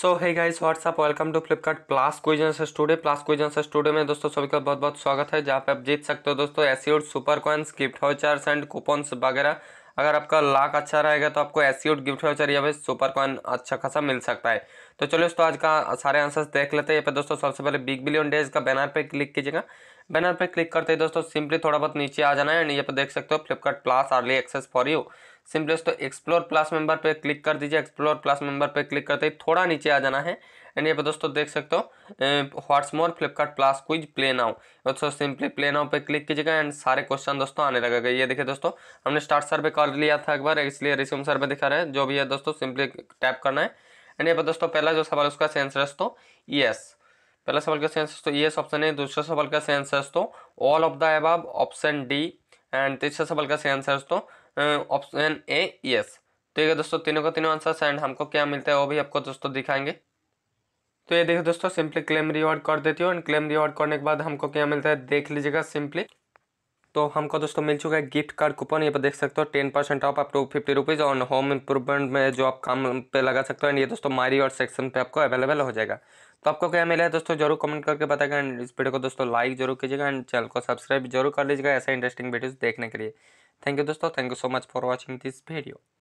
so hi guys what's up welcome to Flipkart plus quiz and studio plus quiz and studio में दोस्तों सभी का बहुत बहुत स्वागत है जहाँ पे आप जीत सकते हो दोस्तों एसियोड super coins gift vouchers and coupons वगैरह अगर आपका लाख अच्छा रहेगा तो आपको एस e गिफ्ट वाउचर या फिर सुपर कॉइन अच्छा खासा मिल सकता है तो चलो दोस्तों आज का सारे आंसर्स देख लेते हैं यहाँ दोस्तों सबसे पहले बिग बिलियन डेज का बैनर पर क्लिक कीजिएगा बैनर पर क्लिक करते ही दोस्तों सिंपली थोड़ा बहुत नीचे आ जाना है एंड यहाँ पे देख सकते हो Flipkart plus early access for you simply दोस्तों एक्सप्लोर प्लस मेंबर पर क्लिक कर दीजिए एक्सप्लोर प्लस मेंबर पर क्लिक करते ही थोड़ा नीचे आ जाना है एंड यहाँ पे दोस्तों देख सकते हो what's more Flipkart plus quiz play now दोस्तों सिंपली प्ले नाउ पे क्लिक कीजिएगा एंड सारे क्वेश्चन दोस्तों आने लगेगा ये देखिए दोस्तों हमने स्टार्ट सर्वे कर लिया था एक बार इसलिए रिस्यूम सर्वे दिखा रहे हैं जो भी है दोस्तों सिंपली टैप करना है एंड यहाँ पर दोस्तों पहला जो सवाल उसका सेंस तो यस पहला सवाल का सेंस तो यस ऑप्शन है दूसरा सवाल का सेंस तो all of the above option D and तीसरा सवाल का सही आंसर ऑप्शन ए यस ठीक है दोस्तों तीनों का तीनों आंसर्स एंड हमको क्या मिलता है वो भी आपको दोस्तों दिखाएंगे तो ये देखिए दोस्तों सिंपली क्लेम रिवॉर्ड कर देती हूँ एंड क्लेम रिवॉर्ड करने के बाद हमको क्या मिलता है देख लीजिएगा सिंपली तो हमको दोस्तों मिल चुका है गिफ्ट कार्ड कूपन ये पर देख सकते हो ten percent off up to fifty rupees और होम इम्प्रूवमेंट में जो आप काम पे लगा सकते हो एंड ये दोस्तों मारी और सेक्शन पे आपको अवेलेबल हो जाएगा तो आपको क्या मिला है दोस्तों जरूर कमेंट करके बताएगा एंड इस वीडियो को दोस्तों लाइक जरूर कीजिएगा एंड चैनल को सब्सक्राइब जरूर कर लीजिएगा ऐसा इंटरेस्टिंग वीडियोज़ देखने के लिए थैंक यू दोस्तों thank you so much for watching this video